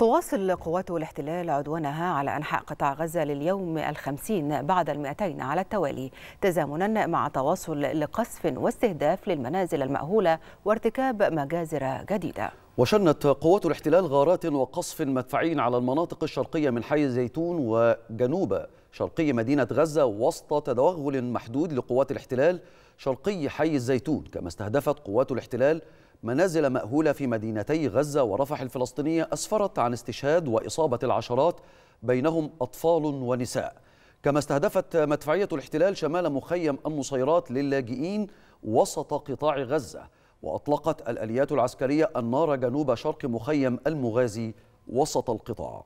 تواصل قوات الاحتلال عدوانها على أنحاء قطاع غزة لليوم الخمسين بعد المئتين على التوالي تزامنا مع تواصل لقصف واستهداف للمنازل المأهولة وارتكاب مجازر جديدة وشنت قوات الاحتلال غارات وقصف مدفعي على المناطق الشرقية من حي الزيتون وجنوب شرقي مدينة غزة وسط تدوغل محدود لقوات الاحتلال شرقي حي الزيتون كما استهدفت قوات الاحتلال منازل مأهولة في مدينتي غزة ورفح الفلسطينية أسفرت عن استشهاد وإصابة العشرات بينهم أطفال ونساء كما استهدفت مدفعية الاحتلال شمال مخيم النصيرات للاجئين وسط قطاع غزة وأطلقت الأليات العسكرية النار جنوب شرق مخيم المغازي وسط القطاع